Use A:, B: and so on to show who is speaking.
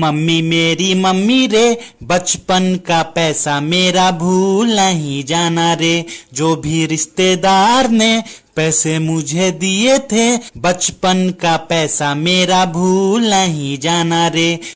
A: mummy मेरी mummy रे बचपन का पैसा मेरा भूल नहीं जाना रे जो भी रिश्तेदार ने पैसे मुझे दिए थे बचपन का पैसा मेरा भूल नहीं जाना रे